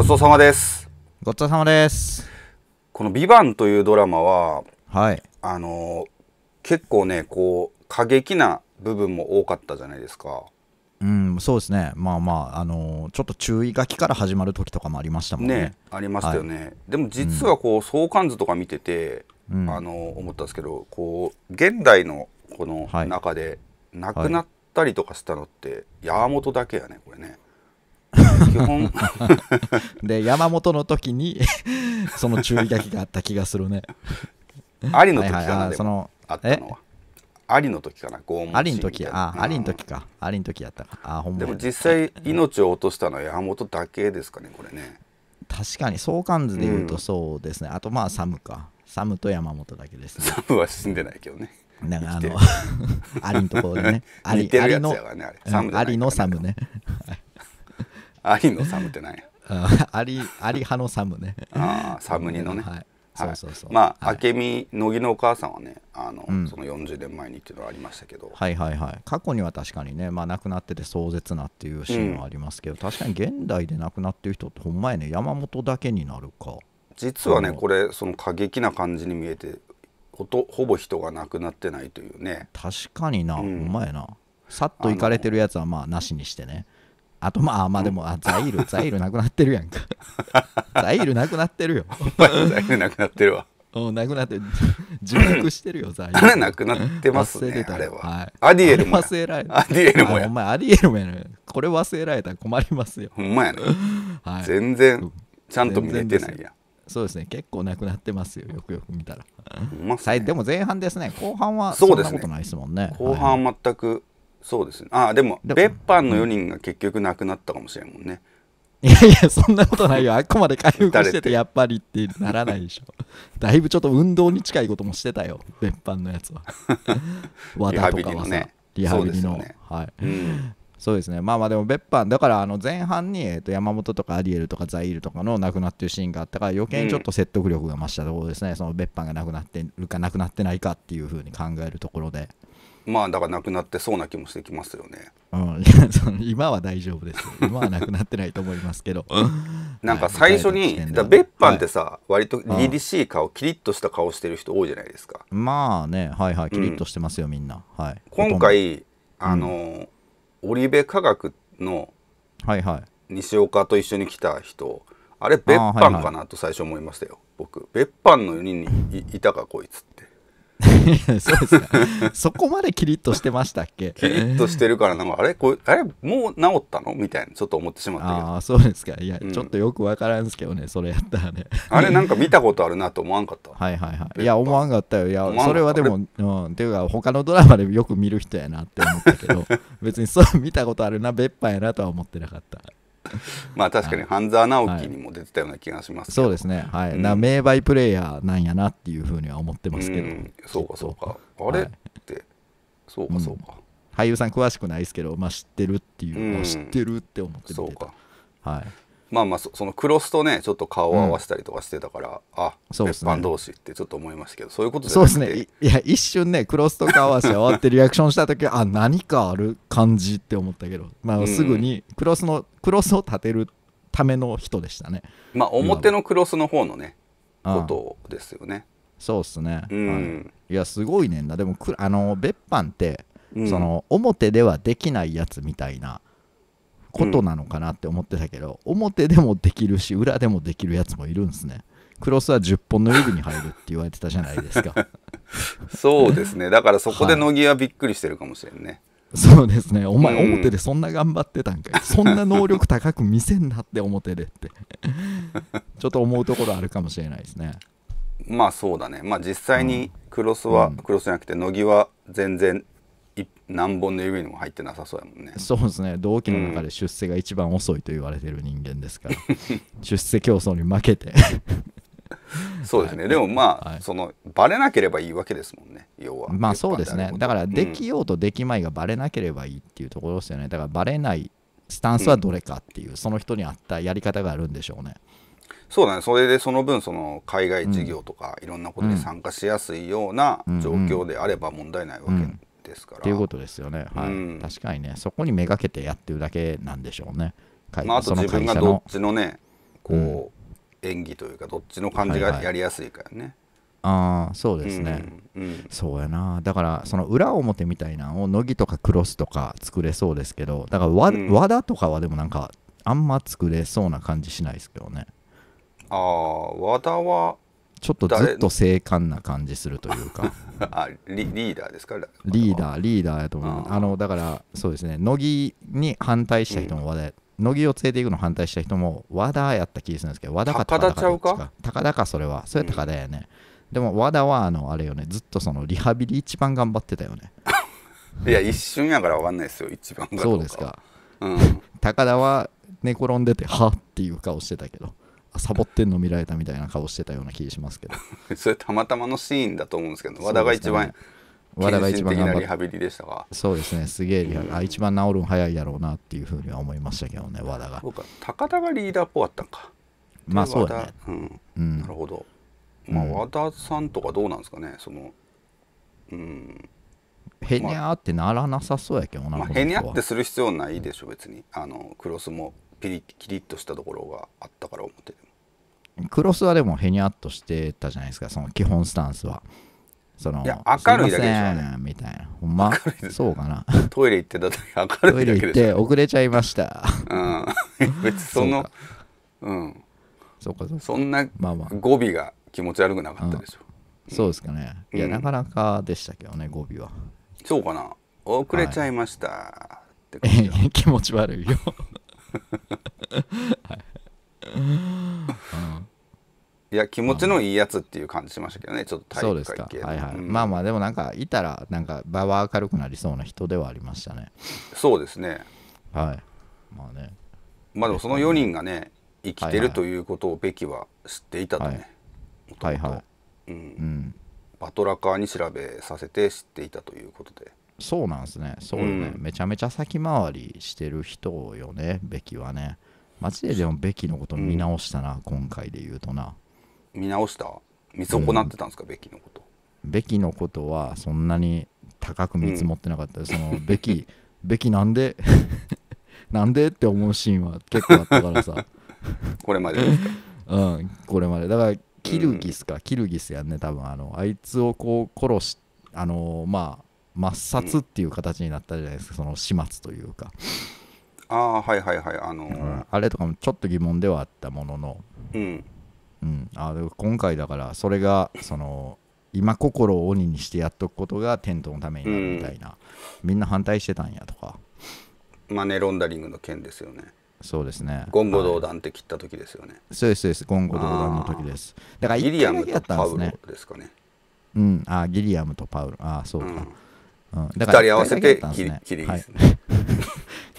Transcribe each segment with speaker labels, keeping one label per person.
Speaker 1: ごちそうさまですごちそうさまですこの「ビバンというドラマは、はい、あの結構ねこう過激な部分も多かったじゃないですか
Speaker 2: うんそうですねまあまああのー、ちょっと注意書きから始まる時とかもありましたもんね、ね、ありましたよね、はい、
Speaker 1: でも実はこう、うん、相関図とか見てて、あのー、思ったんですけどこう現代のこの中で亡くなったりとかしたのって、山本だけやねこれね基本 で山本の時に その注意書き
Speaker 2: があった気がするねありの時かな、はいはい、そのあ
Speaker 1: ったのはありの時かな拷問ありの時ああり
Speaker 2: の時かありの時やったかあほんまでも実
Speaker 1: 際命を落としたのは山本だけですかねこれね
Speaker 2: 確かに相関図で言うとそうですね、うん、あとまあサムかサムと山
Speaker 1: 本だけです、ね、サムは死んでないけどねなんかあの アリのところでねアリ、ね、アリのサムねアリのサムってなんやアリアリ派のサムねああサムニのね、はいはい、そうそうそうまあ、はい、明美乃木のお母さんはねあの、うん、その40年前にっていうのはありましたけどはいはいは
Speaker 2: い過去には確かにね、まあ、亡くなってて壮絶なっていうシーンはありますけど、うん、確かに現代で亡くなってる人ってほんまやね山本だけになるか
Speaker 1: 実はねこれその過激な感じに見えてほとほぼ人が亡くなってないというね
Speaker 2: 確かにな、うん、ほんまやなさっと行かれてるやつはまあなしにしてねあとまあまあでも、あザイール、ザイー ルなくなってるや
Speaker 1: んか。ザイールなくなってるよ。お前ザイールなくなってるわ。うん、なくなって、重複してるよ、ザイール。あれなくなってますね、あれは。はい、アディエルも忘れられアディエルもや。お前、アディエルもやね
Speaker 2: これ忘れられたら困りますよ。ほんまやね。はい、全然、ちゃんと見れてないやん。そうですね、結構なくなってますよ、よくよく見たら。
Speaker 1: んまでも前
Speaker 2: 半ですね、後半はそんなことないですもんね。ね後半
Speaker 1: 全くそうですねあでも別班の4人が結局亡くなったかもしれんもんね、いやいや、そんなことないよ。あこまで回復してて、やっぱりってならないでしょ。
Speaker 2: だいぶちょっと運動に近いこともしてたよ、別班のやつは。和田とかはさ、リハビリの。そうですね、まあまあでも別班だからあの前半に、えー、と山本とかアリエルとかザイールとかの亡くなってるシーンがあったから余計にちょっと説得力が増したところですね、うん、その別班が亡くなって
Speaker 1: るか亡くなって
Speaker 2: ないかっていうふうに考えるところで
Speaker 1: まあだからなくなってそうな気もしてきますよね。
Speaker 2: うん、いやその今は大丈夫です。今はなくなってないと思いますけど。
Speaker 1: なんか最初に、はい、だ別班ってさ、はい、割と凛々しい顔、キリッとした顔してる人多いじゃないですか。
Speaker 2: まあね、はいはい、キリッとしてますよ、うん、みんな。はい、今
Speaker 1: 回、あの、うん、織部科学の西岡と一緒に来た人、あれ別班かなと最初思いましたよ、僕。別班の4人にいたか、こいつって。そうですか。そこまでキリッとしてましたっけ キリッとしてるからなんかあれこれあれもう治ったのみたいなちょっと思ってしまったけどああそうですかいや、うん、ちょっとよくわからんですけどねそれやったらねあれなんか見たことあるなと思わんかったはいはい
Speaker 2: はいいや思わんかったよいやそれはでもうんっていうか他のドラマでよく見る人やなって思ったけど 別にそう見たことあるな別班やなとは思ってなかった
Speaker 1: まあ確かに半沢直樹にも出てたような気がします、はい、そうですね、
Speaker 2: はい、うん、な名バイプレーヤーなんやなっていうふうには思ってますけど、うん、
Speaker 1: そうかそうかあれって、そうかそうか、
Speaker 2: うん、俳優さん詳しくないですけど、まあ、知ってるっていう、うん、知って
Speaker 1: るって思っててたそうかはいまあまあそのクロスとねちょっと顔を合わせたりとかしてたから、うん、あそうですね同士ってちょっと思いましたけどそういうことじゃなくてそうです
Speaker 2: ねいや一瞬ねクロスと顔合わせ終わってリアクションした時 あ何かある
Speaker 1: 感じって思ったけど、まあ、すぐ
Speaker 2: にクロスの、うん、クロスを立てるための人でしたね
Speaker 1: まあ表のクロスの方のねことですよねそうっすね、
Speaker 2: うん、いやすごいねんなでもあの別班って、その表ではできないやつみたいなことなのかなって思ってたけど、うん、表でもできるし裏でもできるやつもいるんですねクロスは10本の指に入るって言われてたじゃないです
Speaker 1: かそうですねだからそこで乃木はびっくりしてるかもしれんね、はいそうですね、お前、表でそ
Speaker 2: んな頑張ってたんかい、うん、そんな能力高く見せんなって、表でって
Speaker 1: ちょっと思うところあるかもしれないですね。まあそうだね、まあ、実際にクロスは、うん、クロスじゃなくて、乃木は全然何本の指にも入ってなさそうやもんね
Speaker 2: そうですね同期の中で出世が一番遅いと言われてる人間ですから、うん、出世競争に負けて
Speaker 1: そうですね、はい、でもまあ、はい、そのバレなければいいわけですもんね
Speaker 2: 要はまあそうですねだからできようとできまいがバレなければいいっていうところですよね、だからバレないスタンスはどれかっていう、うん、その人に合ったやり方があるんで
Speaker 1: しょうねそうだねそれでその分その海外事業とかいろんなことに参加しやすいような状況であれば問題ないわけ
Speaker 2: ですから。いうことですよね、はい、うん、確かにね、そこにめがけてやってるだけなんでしょうね、まあ、あと自分がどっち
Speaker 1: のね、こう、うん、演技というか、どっちの感じがやりやすいからね。はいはい
Speaker 2: ああそうですね、うんうん、そうやなだからその裏表みたいなのを乃木とかクロスとか作れそうですけどだから和うん、和田とかはでもなんかあんま作れそうな感じしないですけどね
Speaker 1: ああ和田はちょっとずっと
Speaker 2: 精悍な感じするというか
Speaker 1: あリーダーですか
Speaker 2: リーダーリーダーやと思うあのだからそうですね乃木に反対した人も和田、うん乃木を連れていくの反対した人も和田やった気がするんですけど和田か高田ちゃうか高田かそれはそれは高田やね、うん、でも和田はあのあれよねずっとそのリハビリ一番頑張ってたよね
Speaker 1: いや一瞬やから分かんないですよ一番そうですか、うん、
Speaker 2: 高田は寝転んでてはっていう顔してたけどサボってんの見られたみたいな顔してたような気しますけど
Speaker 1: それたまたまのシーンだと思うんですけど和田が一番、和田が一番リハビリでしたか
Speaker 2: そうですねすげえリハ、うん、あ一番治るん早いやろうなっていうふうには思いましたけどね
Speaker 1: 和田が僕は高田がリーダーっぽかったんかまあそうだね、うん、うん、なるほど、まあ、和田さんとかどうなんですかねそのうん
Speaker 2: へにゃーってならなさそうやけどな、まあ、へにゃっ
Speaker 1: てする必要ないでしょ別にあのクロスもピリキリッとしたところがあったから思って
Speaker 2: クロスはでもへにゃっとしてたじゃないですかその基本スタンスはそのいや明るいだけでしょ、ね、みたいなほんまそうかな
Speaker 1: トイレ行ってた時明るいだけでしょトイレ行って
Speaker 2: 遅れちゃいました
Speaker 1: うん 別そのうんそうかそうそんな語尾が気持ち悪くなかったでしょ、まあまあうん、そうですかね
Speaker 2: いや、うん、なかなかでしたけどね語尾は
Speaker 1: そうかな遅れちゃいました、は
Speaker 2: い、って気持ち悪いよ
Speaker 1: い、いや気持ちのいいやつっていう感じしましたけどねちょっと体育会系はいはい、う
Speaker 2: ん、まあまあでもなんかいたらなんか場は明るくなりそうな人ではありましたね
Speaker 1: そうですねはいまあねまあでもその4人がね生きてるということをベキは知っていたとねははい、はいはい、うん、うん、バトラカーに調べさせて知っていたということで
Speaker 2: そうなんですねそうよね、うんめちゃめちゃ先回りしてる人よねべきはねマジででもべきのこと見直したな、今回で言うとな
Speaker 1: 見直した見損なってたんですか、べきのこと
Speaker 2: べきのことはそんなに高く見積もってなかった、そのべきべきなんで なんでって思うシーンは結構あったからさ これまでですかうんこれまでだからキルギスか、キルギスやんね多分あのあいつをこう殺しあのまあ抹殺っていう形になったじゃないですか、その始末というか
Speaker 1: ああはいはいはいあのーうん、
Speaker 2: あれとかもちょっと疑問ではあったものの、うんうん、あ今回だからそれがその今心を鬼にしてやっとくことがテントのためになるみたいな、うん、みんな反対してたんやとか
Speaker 1: マネロンダリングの件ですよねそうですね言語道断って切った時ですよね、は
Speaker 2: い、そうですそうです言語道断の時ですだから1回だけやったんですギリアムとパウロですかねうんあギリアムとパウロあそうか、うんうん、だから2人合わせてキリキリです、ね、はい、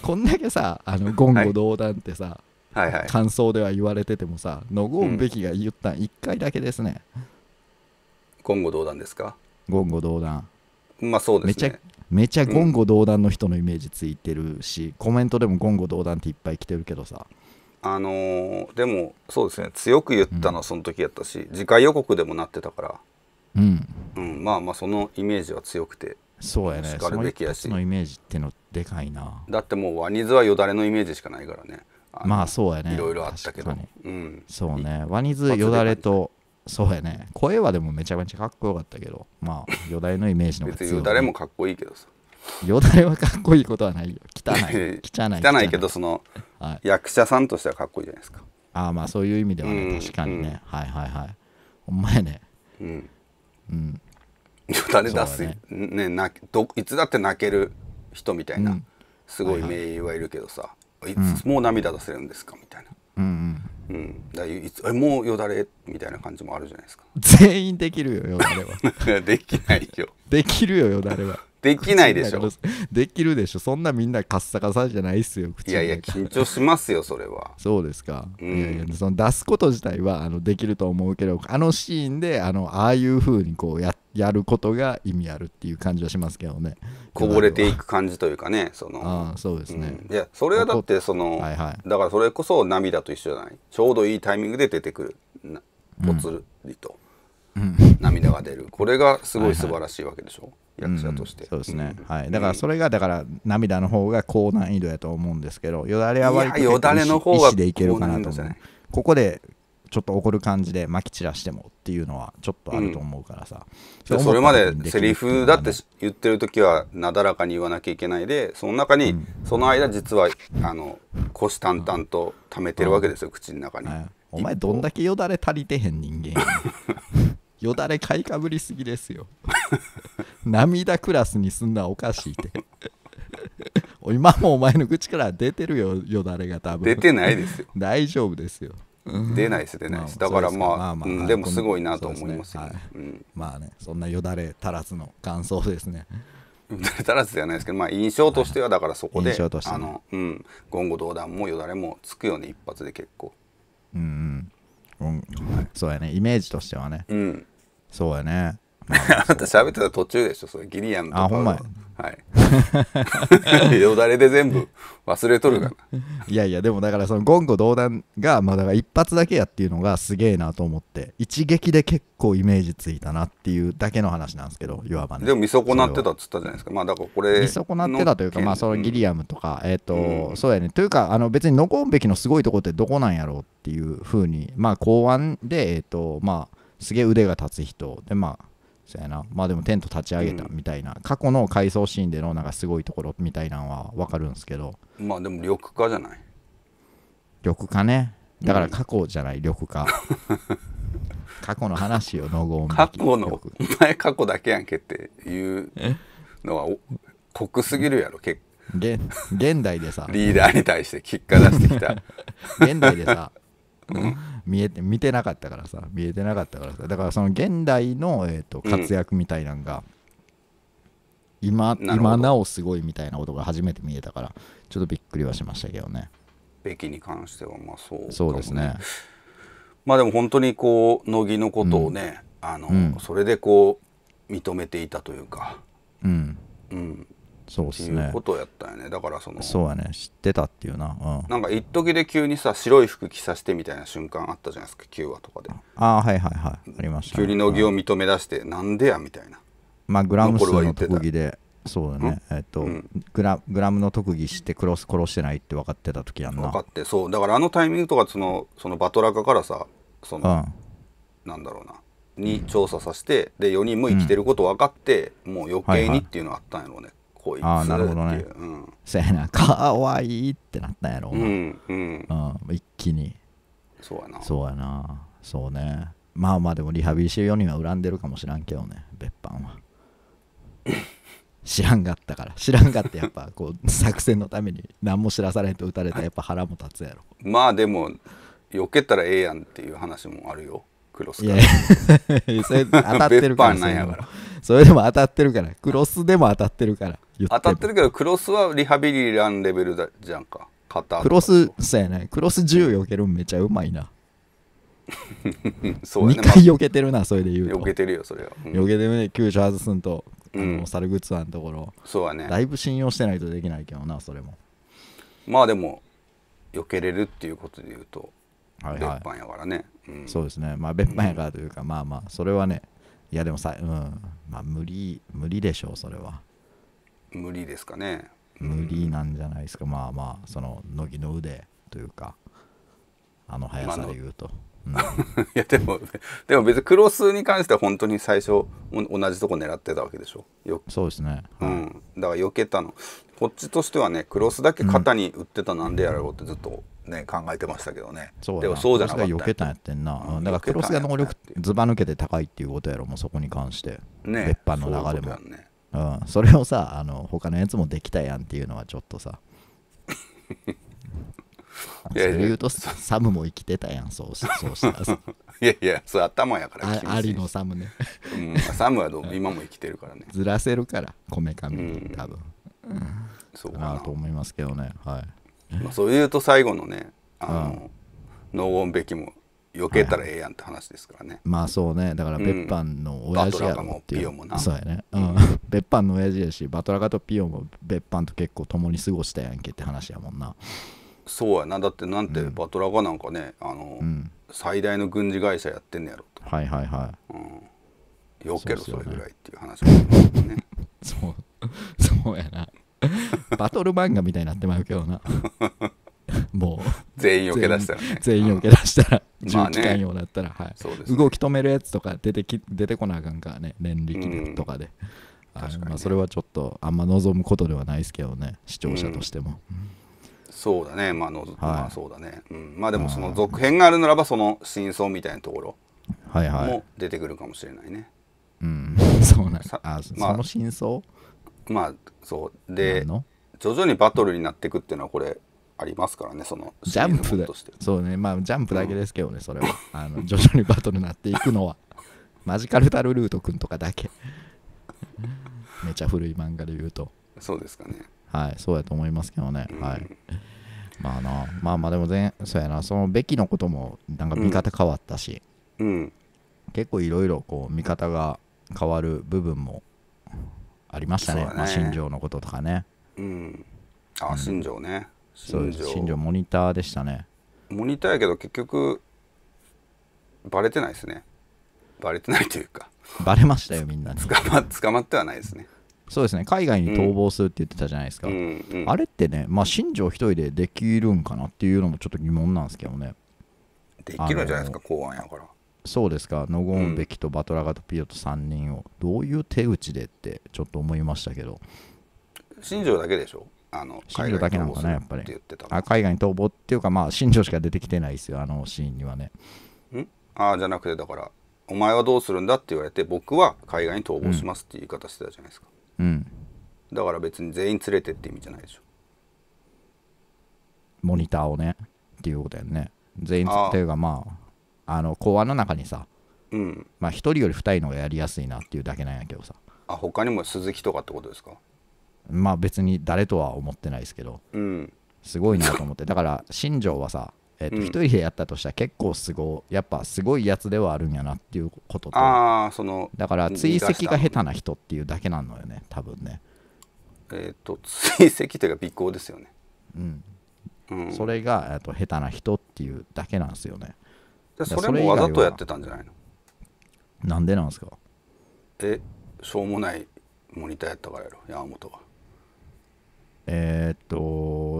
Speaker 2: こんだけさあの言語道断ってさ、はいはい感想では言われててもさノゴンべきが言ったん1回だけですね、言語道断ですか言語道断まあそうですねめちゃめちゃ言語道断の人のイメージついてるし、うん、コメントでも言語道断っていっぱい来てるけどさ
Speaker 1: あのー、でもそうですね強く言ったのはその時やったし、うん、次回予告でもなってたからうん、うん、まあまあそのイメージは強くてそうやねその一
Speaker 2: のイメージってのでか
Speaker 1: いなだってもうワニズはよだれのイメージしかないからねまあそうやねいろいろあったけど、うん、
Speaker 2: そうねワニズよだれとそうやね声はでもめちゃめちゃかっこよかったけどまあよだれのイメージのね、別によだれもか
Speaker 1: っこいいけどさよだれはかっこいいことはないよ汚い 汚い汚いけどその、はい、役者さんとしてはかっこいいじゃないですか
Speaker 2: ああまあそういう意味ではね、確かにね、うん、はいはいはいほんまやね
Speaker 1: うん、うん誰出すねねなどいつだって泣ける人みたいな、うん、すごい名優はいるけどさ、いつもう涙出せるんですかみた
Speaker 2: いな。うん
Speaker 1: うん、だいつえもうよだれみたいな感じもあるじゃないですか
Speaker 2: 全員できるよよだれは
Speaker 1: できないよ
Speaker 2: できるよよだれはできないでしょできるでしょそんなみんなカッサカサじゃないっすよいやいや緊張しますよそれは そうですか、うん、いやいやその出すこと自体はあのできると思うけどあのシーンであのああいうふうにこうやってやることが意味あるっていう感じはしますけどね
Speaker 1: こぼれていく感じというかねそのあそうですね、うん、いやそれはだってその、はいはい、だからそれこそ涙と一緒じゃないちょうどいいタイミングで出てくるぽつりと、うん、涙が出るこれがすごい素晴らしいわけでしょ、はいはい、役者として、うん、そうですね、はい、だからそ
Speaker 2: れがだから涙の方が高難易度やと思うんですけどよだれは割とよだれの方がでいけるかなとここでちょっと怒る感じでまき散らしてもっていうのはちょっとあると思うからさ、うん、それまでセリフだ
Speaker 1: って言ってる時はなだらかに言わなきゃいけないでその中に、その間実はあの虎視眈々と溜めてるわけですよ、口の中に、お前
Speaker 2: どんだけよだれ足りてへん人間 よだれ買いかぶりすぎですよ 涙クラスにすんなおかしいって 今もお前の口から出てるよよだれが多分出てないですよ大丈夫ですよ
Speaker 1: 出ないです出ないです、だからまあでもすごいなと思いますまあねそん
Speaker 2: なよだれ足らずの感想ですね
Speaker 1: よだれ足らずじゃないですけど、まあ、印象としてはだからそこで、あのうん言語道断もよだれもつくよね一発で結構う
Speaker 2: んうん、そうやねイメージとしてはね、うん、そうやね
Speaker 1: あなた 喋ってた途中でしょそれギリアンのあほんまやはい。よだれで全部忘れとるがな。
Speaker 2: いやいやでもだからその言語道断がまあだから一発だけやっていうのがすげえなと思って一撃で結構イメージついたなっていうだけの話なんですけどいわばねで
Speaker 1: も見損なってたっつったじゃないですか。まあだからこれ。見損なってたというかまあそ
Speaker 2: のギリアムとか、えっ、と、うんそうやねというかあの別にノコンべきのすごいとこってどこなんやろうっていうふうにまあ考案でえっ、とまあすげえ腕が立つ人でまあそやなまあでもテント立ち上げたみたいな、うん、過去の回想シーンでのなんかすごいところみたいなのは分かるんですけど
Speaker 1: まあでも緑化じゃない
Speaker 2: 緑化ねだから過去じゃない、うん、緑化 過去の話をのご過
Speaker 1: 去のお前過去だけやんけっていうのは濃くすぎるやろ結
Speaker 2: 現現代でさリーダーに対して結
Speaker 1: 果出してきた 現代でさ、う
Speaker 2: ん見えて見てなかったからさ見えてなかったからさだからその現代の、えーと、活躍みたいなんが、うん、今な今なおすごいみたいなことが初めて見えたからちょっとびっくりはしましたけどね。
Speaker 1: べきに関してはまあそう、ね、そうですね。まあでも本当にこう乃木のことをね、うん、あの、うん、それでこう認めていたというか、うんうん、そうですね。いうことやったよね。だからその。そう
Speaker 2: やね。知ってたっていうな。うん、
Speaker 1: なんか一時で急にさ、白い服着させてみたいな瞬間あったじゃないですか。9話とかで。
Speaker 2: ああ、はいはいはい。ありました、ね、急に乃木
Speaker 1: を認め出して、うん、なんでやみたいな。
Speaker 2: まあ、グラム数の特技で。そうだね、えっと、うん、グラグラムの特技してクロス殺してないって分かってた時やんな分か
Speaker 1: ってそうだからあのタイミングとかそのそのバトラカからさその、う
Speaker 2: ん、
Speaker 1: なんだろうなに調査させて、で4人も生きてること分かって、うん、もう余計にっていうのあったんやろうね、はいはいこいつあなるほどね、
Speaker 2: うん、せやな かわいいってなったんやろ、うん、うん、うん、一気にそうやなそうやなそうねまあまあでもリハビリしてるには恨んでるかもしらんけどね
Speaker 1: 別班は 知らんかったから知らんかったやっぱこう作戦のために
Speaker 2: 何も知らされへんと打たれたらやっぱ腹も立つやろ
Speaker 1: まあでも避けたらええやんっていう話もあるよクロスからいやそれ当たってるからから
Speaker 2: それでも当たってるから クロスでも当たってるから当た
Speaker 1: ってるけどクロスはリハビリランレベルだじゃんか肩クロス
Speaker 2: そうやねクロス10よけるんめちゃうまいな
Speaker 1: そうね、2回よけてるなそれで言うとよけてるよそれは、うん、けてる
Speaker 2: ね急所外すんとあの、うサルグズアのところそうねだいぶ信用してないとできないけどな
Speaker 1: それもまあでもよけれるっていうことで言うと、はいはい、別班やからね、うん、
Speaker 2: そうですねまあ別班やからというか、うん、まあまあそれはねいやでもさうんまあ無理無理でしょうそれは
Speaker 1: 無理ですかね
Speaker 2: 無理なんじゃないですか、うん、まあまあその乃木の腕というかあの速さで言うと、
Speaker 1: ま いやでもでも別にクロスに関しては本当に最初同じとこ狙ってたわけでしょよそうですね、うん、だから避けたのこっちとしてはねクロスだけ肩に打ってたなんでやろうってずっとね、考えてましたけどねそうでもそうじゃなかったけたんやってんな、うん、だからクロスが
Speaker 2: 能力ずば抜けて高いっていうことやろもうそこに関して、ね、別班の流れも、ね、うん、それをさあの他のやつもできたやんっていうのはちょっとさ いやいやそれ言うと サムも生きてたやんそうそうしたら
Speaker 1: いやいやそれ頭やからありのサムね、うん、サムはどう今も生きてるからね
Speaker 2: ずらせるからこめかみ、多分、うん、そ
Speaker 1: うかなと思いますけどねはい、まあ、そういうと最後のねあの、うん、ノーオンべきも避けたらええやんって話ですからね、はい、
Speaker 2: まあそうねだから別班の親父やろっていう、うん、そうやね、うん、別班の親父やしバトラカとピオも別班と結構共に過ごしたやんけって話やもんな
Speaker 1: そうやなだってなんて、バトラカなんかねあの、うん、最大の軍事会社やってんねやろとはいはいはい、うん、よけろそれぐらいっていう話もねね そう そうやなバトル漫画
Speaker 2: みたいになってまうけどなもう全員よけ出したら、ね、全員よけ出したら重機関用だったら、はい、ね、動き止めるやつとか出てき出てこなあかんからね連力とかで、うん、ああ、それはちょっとあんま望むことではないですけどね視聴者として
Speaker 1: も、うん、そうだねまあの、はい、まあそうだね、うん、まあでもその続編があるならばその真相みたいなところも出てくるかもしれないね、はいはい
Speaker 2: うん、そ
Speaker 1: うなんあ、まあ、その真相まあそうで徐々にバトルになっていくっていうのはこれありますからね、そのジャンプで、
Speaker 2: そうね、まあ、ジャンプだけですけどね、それは、あの 徐々にバトルになっていくのは、マジカルタルルート君とかだけ、めちゃ古い漫画で言うと、そうですかね、はい、そうやと思いますけどね、うん、はい。まあな、まあまあでも全、そうやな、そのべきのことも、なんか見方変わったし、うん、うん、結構いろいろこう、見方が変わる部分もありましたね、ねまあ、新庄のこととかね。うん、
Speaker 1: あ、新庄ね。そうです新庄
Speaker 2: モニターでしたね
Speaker 1: モニターやけど結局バレてないですねバレてないというか
Speaker 2: バレましたよみん
Speaker 1: なに捕ま捕まってはないですね
Speaker 2: そうですね海外に逃亡するって言ってたじゃないですか、う
Speaker 1: んうんうん、あれっ
Speaker 2: てね、まあ、新庄一人でできるんかなっていうのもちょっと疑問なんですけどねできるんじゃないですか
Speaker 1: 公安やから
Speaker 2: そうですかノゴンベキとバトラガとピヨと3人をどういう手口でってちょっと思いましたけど、
Speaker 1: 新庄だけでしょあの新庄だけなのかな、やっぱり。
Speaker 2: あ海外に逃亡っていうか、まあ、新庄しか出てきてないですよ、あのシーンにはね。
Speaker 1: んああ、じゃなくて、だから、お前はどうするんだって言われて、僕は海外に逃亡しますっていう言い方してたじゃないですか。うん。だから別に全員連れてって意味じゃないでしょ。
Speaker 2: モニターをね、っていうことやね。全員っていうか、まあ、あの、公安の中にさ、うん、まあ、1人より2人の方がやりやすいなっていうだけなんやけどさ。
Speaker 1: あ、他にも鈴木とかってことですか
Speaker 2: まあ別に誰とは思ってないですけど、うん、すごいなと思ってだから新庄はさえー、と1人でやったとしたら結構すごやっぱすごいやつではあるんやなっていうこととあそのだから追跡が下手な人っていうだけなのよね多分ね
Speaker 1: えっ、と 追跡というか尾行ですよねうん、
Speaker 2: うん、それが、えー、と下手な人っていうだけなんですよね
Speaker 1: それもわざとやってたんじゃないの
Speaker 2: なんでなんですか
Speaker 1: えしょうもないモニターやったからやろ山本は
Speaker 2: えー、っ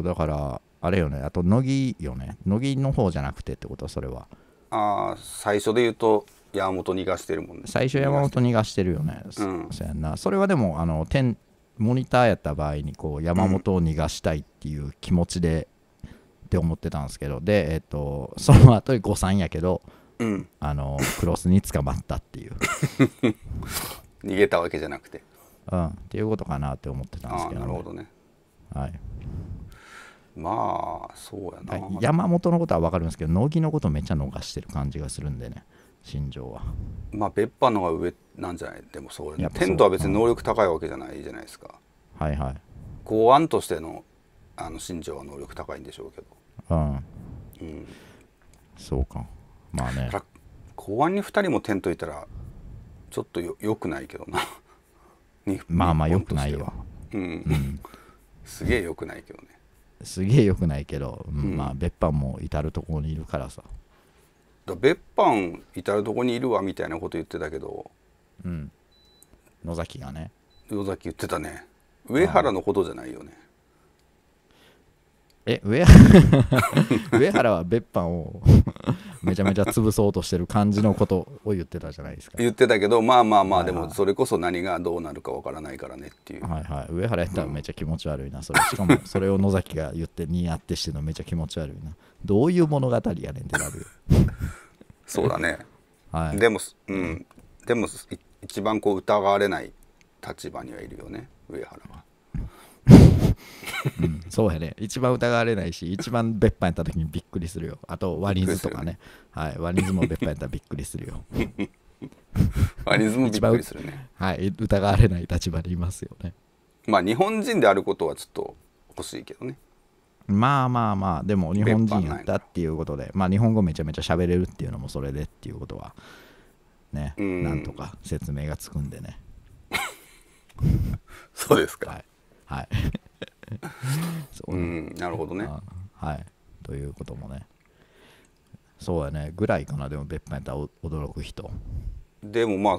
Speaker 2: とだからあれよねあと乃木よね乃木の方じゃなくてってことはそれは
Speaker 1: ああ最初で言うと山本逃がしてるもんね最初山本
Speaker 2: 逃がしてるよね、うん、そやなそれはでもあの天モニターやった場合にこう山本を逃がしたいっていう気持ちで、うん、って思ってたんですけどでえっ、とその後に誤算やけど、うん、あのクロスに捕まったっていう
Speaker 1: 逃げたわけじゃなくて
Speaker 2: うんっていうことかなって思ってたんですけど、ね、なるほどねはい、
Speaker 1: まあそう
Speaker 2: やな山本のことは分かるんですけど農機のことめっちゃ逃してる感じがするんでね心情は
Speaker 1: まあ別班の方が上なんじゃないでもそうやテントは別に能力高いわけじゃないじゃないですか、うん、はいはい公安としてのあの新庄は能力高いんでしょうけど
Speaker 2: うん、うん、そうかまあ
Speaker 1: ね公安に2人もテントいたらちょっとよよくないけどな
Speaker 2: まあまあよくないよ
Speaker 1: うん、うんすげえよくないけどね
Speaker 2: すげえよくないけど、うん、まあ別班も至る所にいるからさ
Speaker 1: だ別班至る所にいるわみたいなこと言ってたけどうん野崎がね野崎言ってたね上原のことじゃないよねえ上原 上原は別班をめち
Speaker 2: ゃめちゃ潰そうとしてる感じのことを言ってたじゃないです
Speaker 1: か言ってたけどまあまあまあ、でもそれこそ何がどうなるかわからないからねっていうはいはい上原
Speaker 2: やったらめっちゃ気持ち悪いなそれしかも それを野崎が言ってにやってしてのめちゃ気持ち悪いなどういう物語やねんってなる
Speaker 1: そうだね、はい、でもうんでも一番こう疑われない立場にはいるよね上原は
Speaker 2: うん、そうやね一番疑われないし一番別班やった時にびっくりするよあとワニズとかね、ね、はい、ワニズも別班やったらびっくりするよワニズもびっくりするねはい疑われない立場にいますよね
Speaker 1: まあ日本人であることはちょっと欲しいけどね
Speaker 2: まあまあまあでも日本人やったっていうことでまあ日本語めちゃめちゃ喋れるっていうのもそれでっていうことはねなんとか説明がつくんでね そうですかはい、はいそう、うん、なるほどね、はいということもねそうやねぐらいかなでも別班やったら驚く人
Speaker 1: でもまあ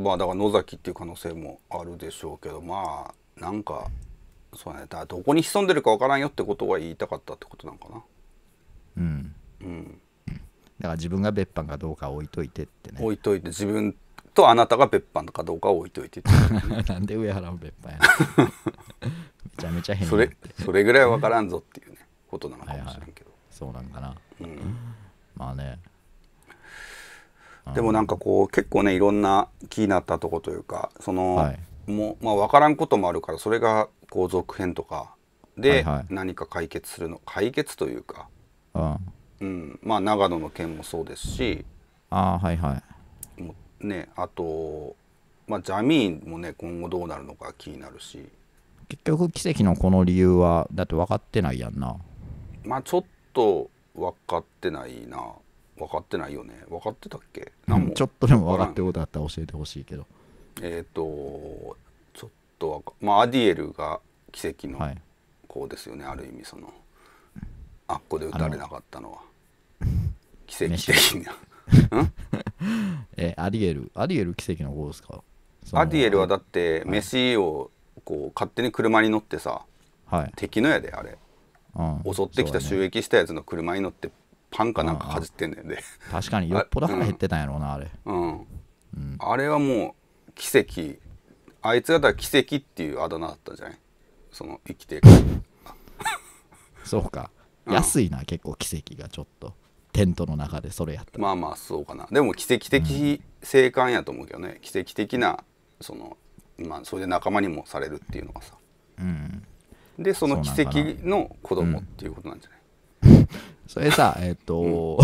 Speaker 1: まあだから野崎っていう可能性もあるでしょうけどまあなんかそうやねだどこに潜んでるか分からんよってことは言いたかったってことなんかなうんうんだから
Speaker 2: 自分が別班かどうか置いといてって
Speaker 1: ね置いといて自分とあなたが別班かどうか置いといてって、
Speaker 2: なんで上原も
Speaker 1: 別班やめちゃめちゃ変それそれぐらい分からんぞっていうねことなのかもしれんけど、はいはい、そうなんかな、うん、まあねでもなんかこう結構ねいろんな気になったとこというかその、はい、もまあ分からんこともあるからそれがこう続編とかで何か解決するの、はいはい、解決というか、うん、うん、まあ長野の件もそうですし
Speaker 2: あはいは
Speaker 1: いねあと、まあ、ジャミーンもね今後どうなるのか気になるし
Speaker 2: 結局奇跡のこの理由はだって分かってないやんな
Speaker 1: まあちょっと分かってないな分かってないよね分かってたっけ何もちょっとでも分かっ
Speaker 2: てることあったら教えてほしいけど
Speaker 1: えっ、ー、とちょっとかまあアディエルが奇跡のこうですよね、はい、ある意味そのあっこで打たれなかったのは奇跡的な えアディエルアディエル奇跡の子ですかアディエルはだって飯をこう勝手に車に乗ってさ、はい、敵のやであれ、うん、襲ってきた襲撃したやつの車に乗ってパンかなんかかじってんねんで、
Speaker 2: 確かによっぽど腹減ってたんやろうなあれ
Speaker 1: うん、うん、あれはもう奇跡あいつがだ奇跡っていうあだ名だったじゃないその生きて
Speaker 2: そうか、安いな結構奇跡がちょっとテントの中でそれや
Speaker 1: ったまあまあそうかなでも奇跡的生還やと思うけどね、うん、奇跡的なそのまあ、それで仲間にもされるっていうのがさ、うん、でその奇跡の子供っていうことなんじゃ
Speaker 2: ない、うん、それさ えっ、ー、と、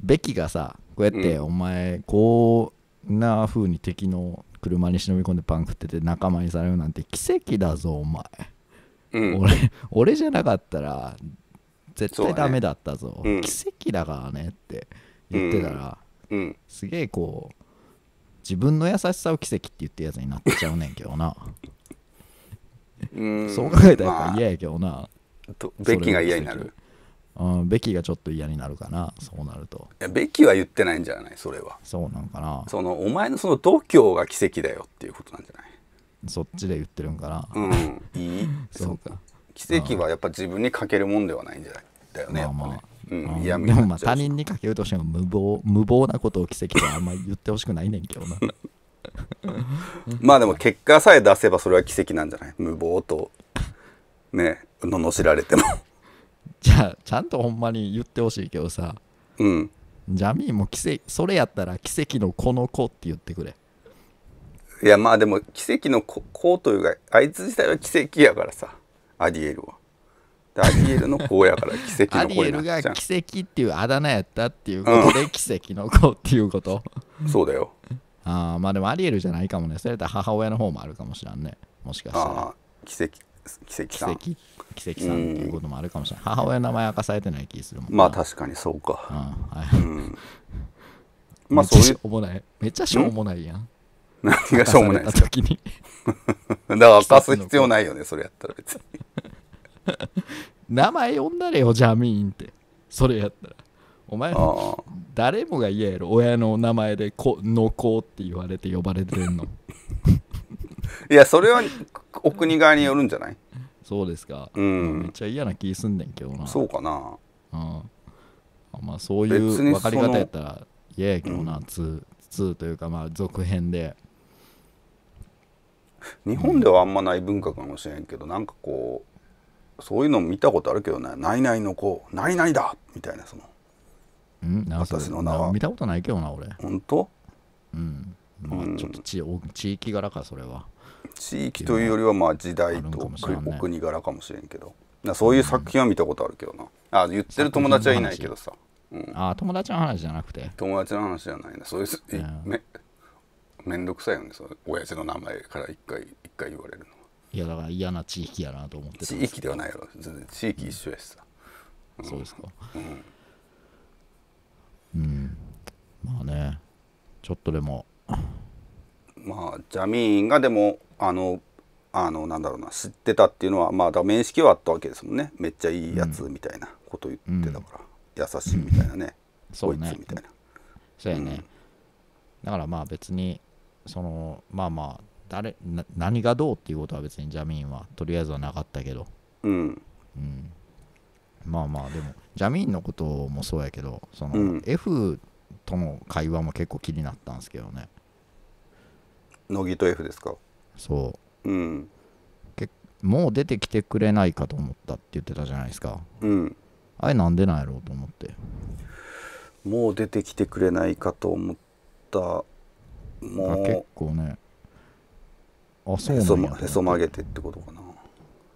Speaker 2: ベキがさこうやって「お前こんな風に敵の車に忍び込んでパン食ってて仲間にされるなんて奇跡だぞお前、俺俺じゃなかったら絶対ダメだったぞ、ね、奇跡だからね」って言ってたら、すげえこう自分の優しさを奇跡って言ってやつになっちゃうねんけどな
Speaker 1: うんそう考えたら
Speaker 2: 嫌やけどな、まあ、ベッキーが嫌になるうん、ベキがちょっと嫌になるかなそうなると
Speaker 1: いやベキは言ってないんじゃないそれはそうなんかなそのお前のその度胸が奇跡だよっていうことなんじゃない
Speaker 2: そっちで言ってるんかなうんいい そうか
Speaker 1: 奇跡はやっぱ自分にかけるもんではないんじゃないだよね、まあまあ、やっぱねうん、いやでもまあ他人にかけると
Speaker 2: しても無謀無謀なことを奇跡とはあんまり言ってほしくないねんけどな
Speaker 1: まあでも結果さえ出せばそれは奇跡なんじゃない無謀とね罵られても
Speaker 2: じゃあちゃんとほんまに言ってほしいけどさうんジャミーンも奇跡それやったら奇跡のこの子って言ってくれ
Speaker 1: いやまあでも奇跡の子というかあいつ自体は奇跡やからさアディエルはでアリエルの子やから奇跡の子になっちゃうアリエルが奇跡
Speaker 2: っていうあだ名やったっていうことで、奇跡の子っていうことそうだよああまあでもアリエルじゃないかもねそれだ母親の方もあるかもしらんねもしかしたら
Speaker 1: 奇跡奇跡さん奇跡奇跡さんっていうこともあるかもしれない、うん、母親の名
Speaker 2: 前明かされてない気するもんまあ
Speaker 1: 確かにそうか、うんはい、
Speaker 2: うん、まあそういうしもいめっちゃしょうもないやん何がしょうもないですか だ
Speaker 1: から明かす必要ないよねそれやったら別に
Speaker 2: 名前呼んだれよ、ジャミーンって。それやったら。お前、誰もが言えやろ。親の名前でこ、の子って言われて呼ばれてんの。
Speaker 1: いや、それはお国側によるんじゃないそうですか。うん。
Speaker 2: めっちゃ嫌な気すんねんけどな。そうかな。うん。まあ、そういう分かり方やったら嫌やけどな、うん、2, 2というか、まあ、続編で。
Speaker 1: 日本ではあんまない文化かもしれんけど、なんかこう、そういうの見たことあるけどね「ないの子ないだ!」みたいなそのうんなん私の名
Speaker 2: は見たことないけどな俺本当う
Speaker 1: んまあちょっと地,、地域柄かそれは地域というよりはまあ時代とお国柄かもしれんけどそういう作品は見たことあるけどな、あ言ってる友達はいないけどさ、うん、あ友達の話じゃなくて友達の話じゃないなそういう、めめんどくさいよねそ親父の名前から一回一回言われるの
Speaker 2: いやだから嫌な地域やなと思っ
Speaker 1: てた地域ではないやろ全然地域一緒やしさ、うん、そうですか
Speaker 2: うん、うん、まあねちょっとでも
Speaker 1: まあジャミーンがでもあのあのなんだろうな知ってたっていうのはまあだ面識はあったわけですもんねめっちゃいいやつみたいなこと言ってたから、うん、優しいみたいなね、そうねみたいなそうやね、だからまあ別にそのまあ
Speaker 2: まあ誰何がどうっていうことは別にジャミーンはとりあえずはなかったけど、うん、うん、まあまあでもジャミーンのこともそうやけどその、うん、F との会話も結構気になったんですけどね
Speaker 1: 乃木と F ですか
Speaker 2: そう、うん、けもう出てきてくれないかと思っ
Speaker 1: たって言ってたじゃないですか、
Speaker 2: うん、あれなんでなんやろうと思って
Speaker 1: もう出てきてくれないかと思ったもう結構ねあそうなんへそ曲げてってことかな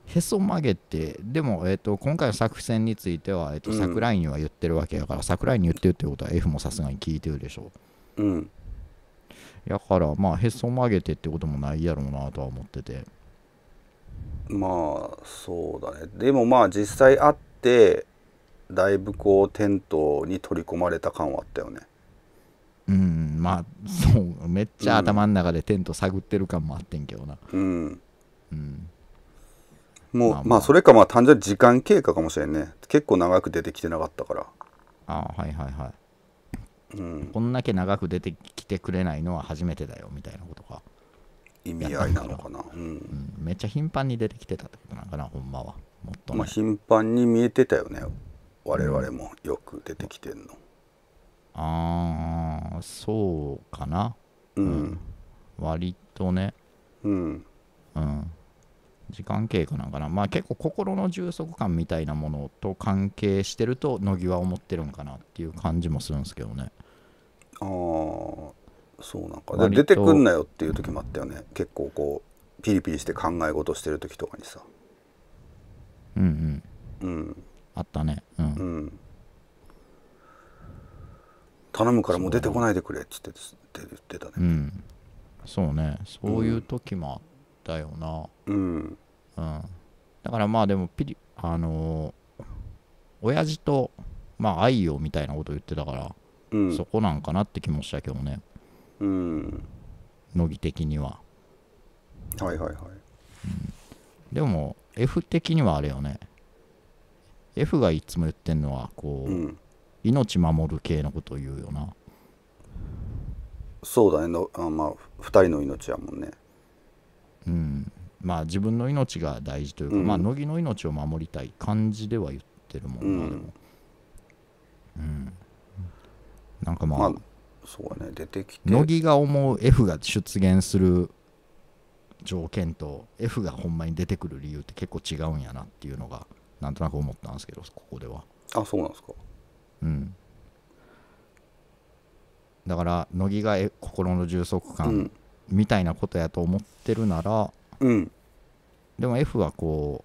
Speaker 1: へそ曲げて
Speaker 2: でも、えーと、今回の作戦については、えーと、桜井には言ってるわけやから、桜井に言ってるってことは F もさすがに聞いてるでしょううんやからまあへそ曲げてって
Speaker 1: こともないやろうなとは思っててまあそうだねでもまあ実際会ってだいぶこうテントに取り込まれた感はあったよね
Speaker 2: うんまあそうめっちゃ頭の中でテント探ってる感もあってんけどな
Speaker 1: うん、うん、もう、まあ、まあそれかまあ単純に時間経過かもしれんね結構長く出てきてなかったからああはいはいはい
Speaker 2: うん、こんだけ長く出てきてくれないのは初めてだよみたいなことが
Speaker 1: 意味合いなのかな、うん、うん、
Speaker 2: めっちゃ頻繁に出てきてたってことなのかなほんまは
Speaker 1: もっと、ね、まあ頻繁に見えてたよね我々もよく出てきてんの、うん
Speaker 2: ああそうかな、うん、うん、割とねうん、うん、時間経過なんかなまあ結構心の充足感みたいなものと関係してると乃木は思ってるんかなっていう感じもするんで
Speaker 1: すけどねああそうなんか出てくんなよっていう時もあったよね、うん、結構こうピリピリして考え事してる時とかにさうんうんうんあったねうん、うん頼むからもう出てこないでくれっつって言ってた
Speaker 2: ね、うん、そうねそういう時もあったよなうん、うん、だからまあでもピリあのー、親父とまあ愛をみたいなこと言ってたから、うん、そこなんかなって気もしたけどね
Speaker 1: うん
Speaker 2: 乃木的にははいはいはい、うん、でも F 的にはあれよね F がいつも言ってんのはこう、うん命守る系のこと
Speaker 1: を言うよなそうだねのあまあ2人の命やもんね
Speaker 2: うんまあ自分の命が大事というか、うんまあ乃木の命を守りたい感じでは言ってるもんな、うんでもうんなんかままああ
Speaker 1: そうだね出てきて乃木が
Speaker 2: 思う F が出現する条件と F がほんまに出てくる理由って結構違うんやなっていうのがなんとなく思ったんですけどここではあそうなんですかうんだから乃木が心の充足感みたいなことやと思ってるなら、うん、でも F はこ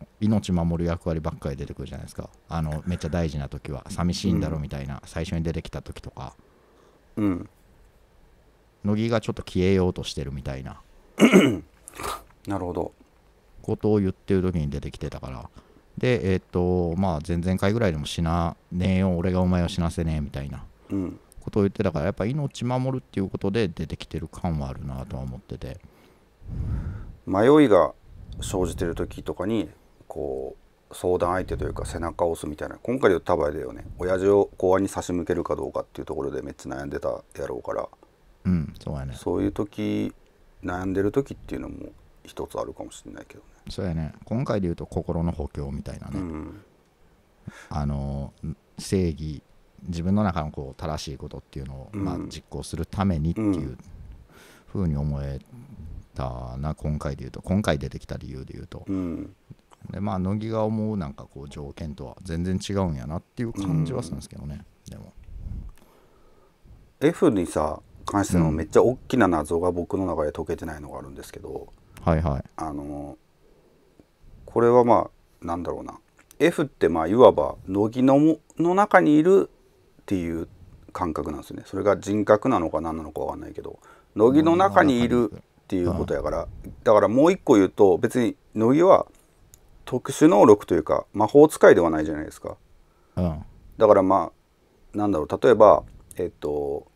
Speaker 2: う命守る役割ばっかり出てくるじゃないですかあのめっちゃ大事な時は寂しいんだろみたいな、うん、最初に出てきた時とか、うん、乃木がちょっと消えようとしてるみたいな なるほどことを言ってる時に出てきてたからで、えっ、ー、と、まあ、前々回ぐらいでも死なねえよ、俺がお前を死なせねえみたいなことを言ってたから、やっぱ命守るっていうことで出てきてる感はあるなとは思ってて。
Speaker 1: 迷いが生じてる時とかに、こう、相談相手というか背中を押すみたいな今回で言った場合だよね親父を公安に差し向けるかどうかっていうところでめっちゃ悩んでたやろうから
Speaker 2: うんそうやね
Speaker 1: そういう時悩んでる時っていうのも一つあるかもしれないけどね
Speaker 2: そうやね今回で言うと心の補強みたいなね、うん、あの正義自分の中のこう正しいことっていうのを、うん、まあ、実行するためにっていうふうに思えたな今回で言うと今回出てきた理由で言うと、うん、でまあ乃木が思うなんかこう条件とは全然違うんやなっていう感じはするんですけどね、でも
Speaker 1: F にさ関してのめっちゃ大きな謎が僕の中で解けてないのがあるんですけど、はいはいあのこれはまあなんだろうな F ってまあいわば乃木のの中にいるっていう感覚なんですねそれが人格なのか何なのか分かんないけど乃木の中にいるっていうことやからだからもう一個言うと別に乃木は特殊能力というか魔法使いではないじゃないですか、うん、だからまあなんだろう例えばえっと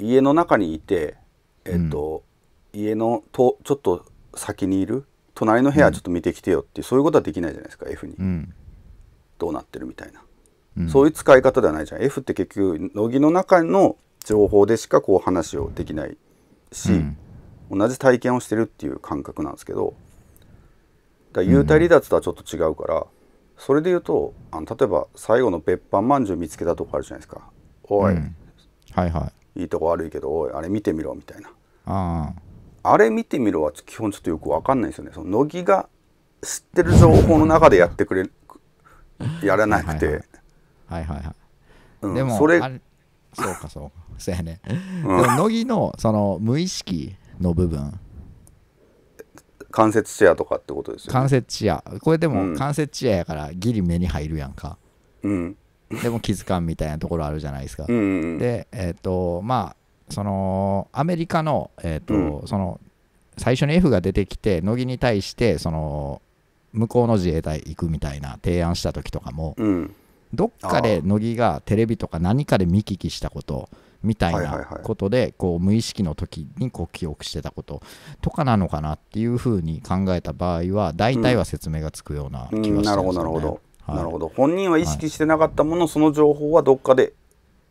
Speaker 1: 家の中にいてえっと、家のとちょっと先にいる隣の部屋ちょっと見てきてよっていう、うん、そういうことはできないじゃないですか F に、うん、どうなってるみたいな、うん、そういう使い方ではないじゃん F って結局乃木の中の情報でしかこう話をできないし、同じ体験をしてるっていう感覚なんですけどだ幽体離脱とはちょっと違うから、それで言うとあの例えば最後の別班まんじゅう見つけたとこあるじゃないですか「おい、はいはい、いいとこ悪いけどおいあれ見てみろ」みたいな。ああれ見てみろは基本ちょっとよくわかんないですよね。その乃木が知ってる情報の中でやってくれるやらなくて。はいはいはい。はいはいでもそれそうかそうか。
Speaker 2: そうやね。うん、でも乃木のその無意識の部分。
Speaker 1: 関節視野とかってことですよ、ね、関節視野これでも関
Speaker 2: 節視野やからギリ目に入るやんか、うん、でも気づかんみたいなところあるじゃないですか、うん、でえっ、ー、とまあそのアメリカの,、えーと、うん、その最初に F が出てきて乃木に対してその向こうの自衛隊行くみたいな提案した時とかも、うん、どっかで乃木がテレビとか何かで見聞きしたことみたいなことで、はいはいはい、こう無意識の時にこう記憶してたこととかなのかなっていうふうに考えた場合は大体は説明がつくような気がしますよね、うん、なるほどなるほど、
Speaker 1: はい、なるほど本人は意識してなかったもの、はい、その情報はどっかで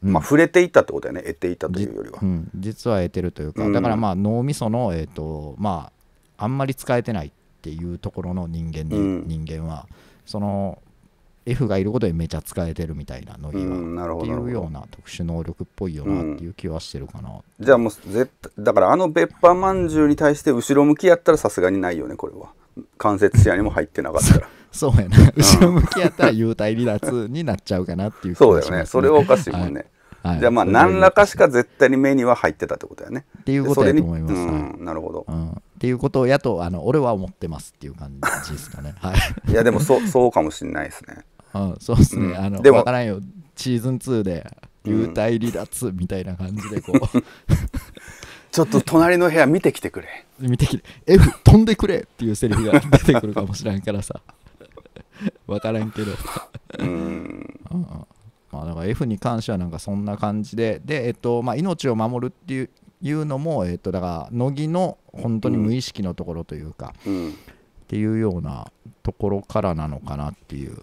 Speaker 1: まあ、触れていったってことだよね得ていたというよりは、うん、実は得てるというか、だからま
Speaker 2: あ脳みその、えーとまあ、あんまり使えてないっていうところの人間に、うん、人間はその F がいることでめちゃ使えてるみたいなノイは、っていうような特殊能力っぽいよなっていう気はしてるかな、
Speaker 1: うん、じゃあもう絶対だからあの別府まんじゅうに対して後ろ向きやったらさすがにないよねこれは関節視野にも入ってなかったらそうやな、後ろ向きやったら幽体離脱になっちゃうかなっていう、ね、そうだよねそれはおかしいもんね、はいはい、じゃあまあ何らかしか絶対に目には入ってたってことやねっていうことやと思います、うん、なるほど、うん、っ
Speaker 2: ていうことやとあの俺は思ってますっていう感じですかね、はい、いやでもそ
Speaker 1: そうかもしれないですね、
Speaker 2: うん、そうですね、うん、あのでも分からんよシーズン2で幽体離脱みたいな感じでこう、うん、ちょっと隣の部屋見てきてくれ見てきて F 飛んでくれっていうセリフが出てくるかもしれんからさ分 からんけどうんまあだから F に関してはなんかそんな感じででえっとまあ命を守るっていういうのもえっとだから乃木の本当に無意識のところというか、うん、っていうようなところからなのかなっていう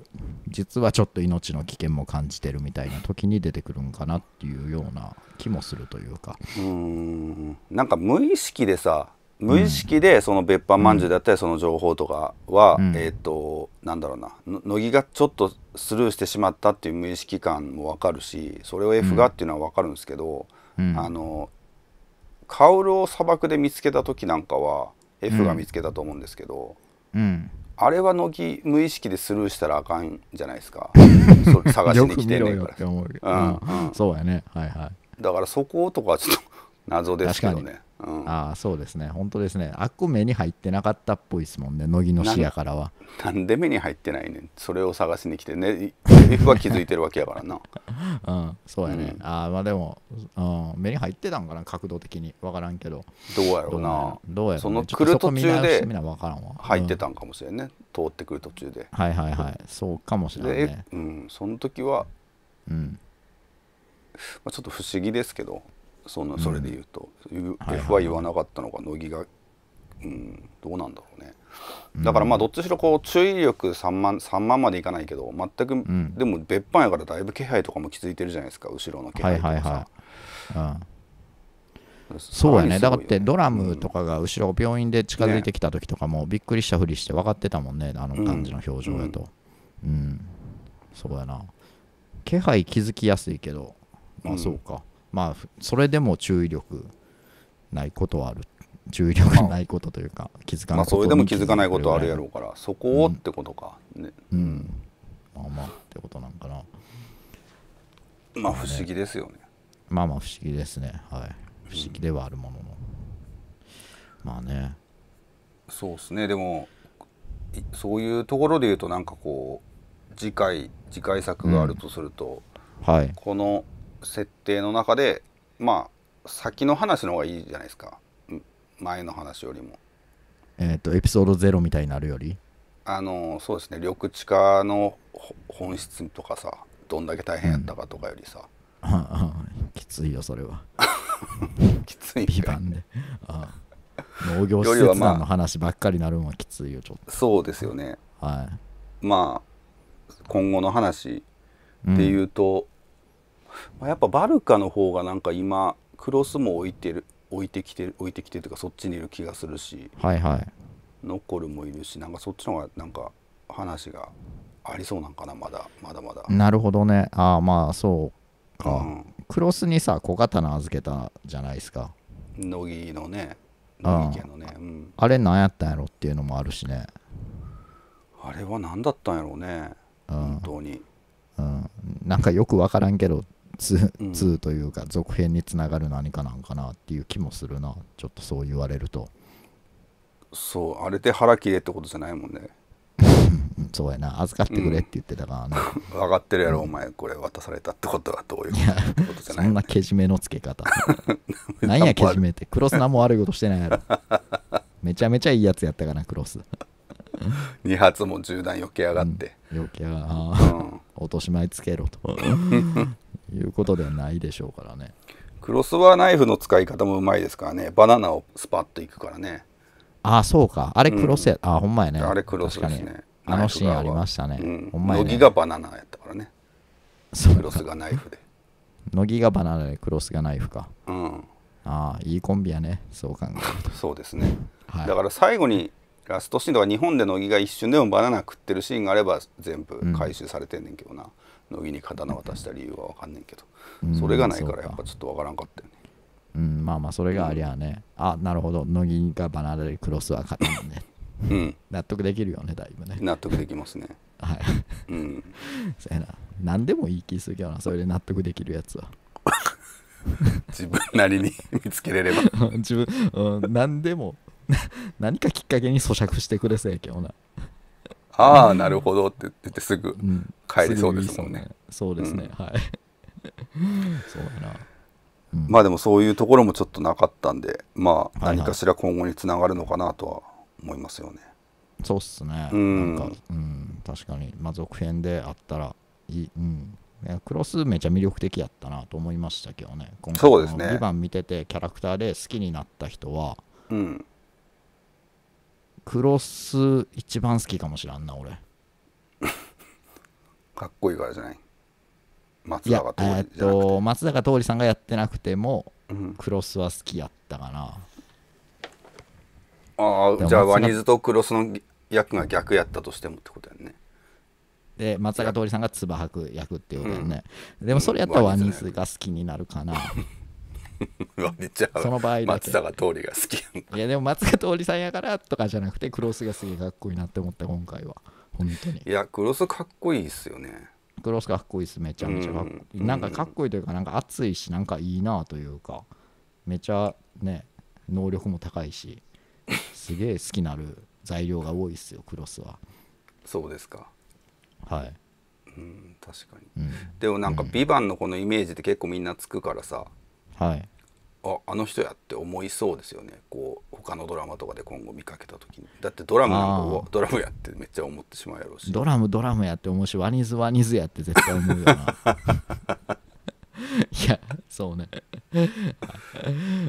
Speaker 2: 実はちょっと命の危険も感じてるみたいな時に出てくるんかなっていうような気もするというか
Speaker 1: うんなんか無意識でさ無意識でその別班まんじゅうだったりその情報とかは、うん、えっ、となんだろうな乃木がちょっとスルーしてしまったっていう無意識感も分かるしそれを F がっていうのは分かるんですけど、うん、あのカルを砂漠で見つけた時なんかは F が見つけたと思うんですけど、うん、あれは乃木無意識でスルーしたらあかんじゃないですか探しに来てねえから。うん、そうやねはいはいだからそことかちょっと謎ですけどね。うん、ああそうですね本
Speaker 2: 当ですねあっこ目に入ってなかったっぽいですもんね乃木の視野からは
Speaker 1: なんで目に入ってないねんそれを探しに来てね F は気づいてるわけやからな うんそうやね、うん、
Speaker 2: ああまあでも、うん、目に入ってたんかな角度的に分からんけどどうやろうなどうやろう、ね、その来る途中で
Speaker 1: 入ってたんかもしれんね、うん、通ってくる途中ではいはいは
Speaker 2: いそうかもしれないね
Speaker 1: うんその時は、うんまあ、ちょっと不思議ですけどそのそれで言うと、うん、F は言わなかったのか、乃木が、うん、どうなんだろうね。だからまあどっちしろこう注意力3万 ,3 万までいかないけど全く、うん、でも別班やからだいぶ気配とかも気づいてるじゃないですか後ろの気配とかはいはい
Speaker 2: はい、うん、そうやね、ね、だってドラムとかが後ろ病院で近づいてきた時とかもびっくりしたふりして分かってたもんねあの感じの表情やと、うん、うん、そうやな気配気づきやすいけどまあそうか、まあそれでも注意力ないことはある注意力ないことというか気づかないことまあそれでも気づかないことあるやろうから
Speaker 1: そこをってことか、ね、うん、うん、まあまあってことなんかなまあ不思議ですよね
Speaker 2: まあまあ不思議ですねはい不思議ではあるもの
Speaker 1: の、うん、まあねそうですねでもそういうところで言うとなんかこう次回次回作があるとすると、うん、はい、この設定の中でまあ先の話の方がいいじゃないですか前の話よりも。
Speaker 2: えっ、ー、とエピソード0みたいになるより
Speaker 1: あのそうですね緑地化の本質とかさどんだけ大変やったかとかよりさ、うん、
Speaker 2: あ あきついよそ
Speaker 1: れは きついビバンであ
Speaker 2: あ農業施設団の話ばっかりなるのはきついよちょっ
Speaker 1: と、そうですよねはいまあ今後の話っていうと、まあ、やっぱバルカの方がなんか今クロスも置いてる置いてきてる置いてきてるというかそっちにいる気がするし、はいはい、ノコルもいるしなんかそっちの方がなんか話がありそうなんかなまだ
Speaker 2: まだまだなるほどねああまあそうか、うん、クロスにさ小刀預けたじゃないですか
Speaker 1: 乃木のね
Speaker 2: 乃木家のね、うん、あれ何やったんやろっていうのもあるしね
Speaker 1: あれは何だったんやろうね、うん、本当に、
Speaker 2: うん、なんかよく分からんけど 2, 2というか続編につながる何かなんかなっていう気もするなちょっとそう言われると
Speaker 1: そうあれで腹切れってことじゃないもんね
Speaker 2: そうやな預かってくれって言ってたからな、
Speaker 1: うん、分かってるやろ、うん、お前これ渡されたってことはどういうことじゃ
Speaker 2: ないそんなけじめのつけ方 なんやけじめってクロス何も悪いことしてないやろめちゃめちゃいいやつやったかなクロス
Speaker 1: 2 発も銃弾よけやがって、
Speaker 2: うん、よけやが、うん、落とし前つけろということではないでしょうからね
Speaker 1: クロスワーナイフの使い方もうまいですからねバナナをスパッといくからね
Speaker 2: ああそうかあれクロスや、うん、あほんまやね
Speaker 1: あれクロスですね
Speaker 2: あのシーンありましたね、
Speaker 1: うん、ほんまや、ね、乃木がバナナやったからねそうクロスがナイフ
Speaker 2: で乃木がバナナでクロスがナイフかうんああいいコンビやねそう考えると そうですね、
Speaker 1: はい、だから最後にラストシーンとか日本で乃木が一瞬でもバナナ食ってるシーンがあれば全部回収されてんねんけどな、うん乃木に刀渡した理由は分かんねんけど、うん、それがないからやっぱちょっと分からんかったよね
Speaker 2: うんまあまあそれがありゃね、うん、あなるほど乃木が離れるクロスは勝っんねうん、納得できるよねだいぶ
Speaker 1: ね納得できますね
Speaker 2: はい、うん、そうやな何でもいい気するけどなそれで納得できるやつは自分なりに見つけれれば 自分、うん、何でも何かきっかけに咀嚼してくれそうやけどなああなるほ
Speaker 1: どって言ってすぐ帰りそうですもんね。うん、そうですね、うん、はい。そうやな、うん、まあでもそういうところもちょっとなかったんでまあ何かしら今後につながるのかなとは思いますよね。はいはい、そうっすね、うん、なんか、うん、確かに、
Speaker 2: まあ、続編であったらいい、うん、クロスめちゃ魅力的やったなと思いましたけどね今回そうですね2番見ててキャラクターで好きになった人は、うん、クロス一番好きかもしらんな俺
Speaker 1: かっこいいからじゃない
Speaker 2: 松坂桃李えー、っと松坂桃李さんがやってなくても、うん、クロスは好きやったかな
Speaker 1: あじゃあワニズとクロスの役が逆やったとしてもってことやね
Speaker 2: で松坂桃李さんがつば吐く役っていうことやね、うん、でもそれやったらワニズが好きになるかな、う ん
Speaker 1: その場合松坂
Speaker 2: 桃李が好きいやでも松坂桃李さんやからとかじゃなくてクロスがすげえかっこいいなって思った今回は
Speaker 1: 本当にいやクロスかっこいいっすよね
Speaker 2: クロスかっこいいっすめちゃめちゃかっこいい、なんかかっこいいというかなんか熱いしなんかいいなというかめちゃね能力も高いしすげえ好きなる材料が多いっすよクロスは
Speaker 1: そうですかはいうん確かに、うん、でもなんか「ビバンのこのイメージって結構みんなつくからさ、はいああの人やって思いそうですよねこう他のドラマとかで今後見かけた時にだってドラムなんかドラムやってめっちゃ思ってしまうやろうしドラムドラ
Speaker 2: ムやって思うしワニズワニズやって絶対思うよな いやそうね、う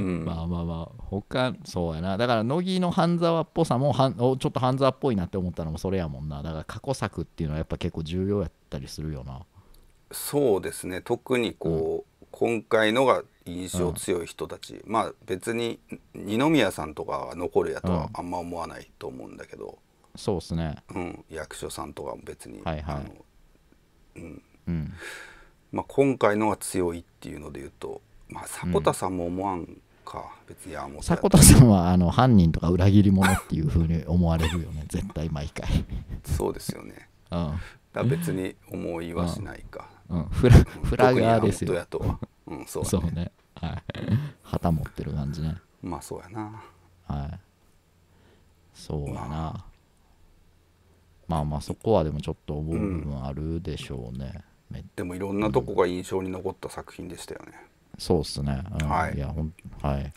Speaker 2: ん、まあまあまあ他そうやなだから乃木の半沢っぽさもはんおちょっと半沢っぽいなって思ったのもそれやもんなだから過去作っていうのはやっぱ結構重要やったりするよな
Speaker 1: そうですね特にこう、うん、今回のが印象強い人たち、うん、まあ別に二宮さんとかは残るやとはあんま思わないと思うんだけど、
Speaker 2: そうっすね、
Speaker 1: うん、役所さんとかも別に、うん、うん、まあ、今回のが強いっていうので言うと、まあ、迫田さんも思わんか、うん、別に迫田
Speaker 2: さんはあの犯人とか裏切り者っていうふうに思われるよね 絶対毎回そうですよね、
Speaker 1: うん、だ別に思いはしないか、うん、うん、フラフラガーですよ。うんそうそう
Speaker 2: ね、はい、旗持ってる感じね
Speaker 1: まあそうやなはい
Speaker 2: そうやな、まあ、まあまあそこはでもちょっと
Speaker 1: 思う部分あるでしょうね、うん、でもいろんなとこが印象に残った作品でしたよね、
Speaker 2: そうっすね、うん、はいいやほんはい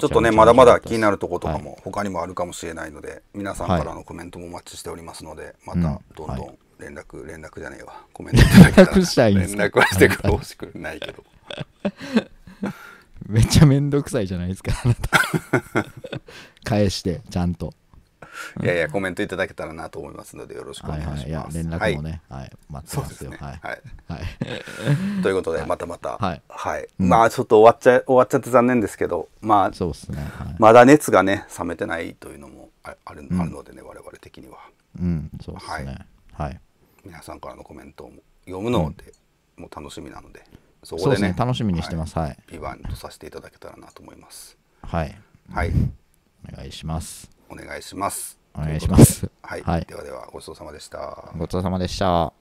Speaker 2: ちょっとねまだまだ気になるとことか
Speaker 1: も他にもあるかもしれないので、皆さんからのコメントもお待ちしておりますので、またどんどん連絡、連絡じゃねえわコメントいただけたら 連絡はしてほしくないけど。
Speaker 2: めっちゃめんどくさいじゃないですかあなた 返してちゃんと
Speaker 1: いやいやコメントいただけたらなと思いますのでよろしくお願いします、はいはい、いや連絡もね、はい、はい、待ってますよ、ね、はい、はい、ということでまたまたはい、はいまあちょっと終わっちゃ終わっちゃって残念ですけどまあそうですね、まだ熱がね冷めてないというのもある,、あるの
Speaker 2: でね、我々的にはうん
Speaker 1: そうですねはい、皆さんからのコメントを読むので、うん、もう楽しみなのでそこでね、ね、楽しみにしてます、はい、はい、ビバンとさせていただけたらなと思いますはい、はい、お願いしますお願いしますお願いしますはい、はい、ではではごちそうさまでしたごちそうさまでした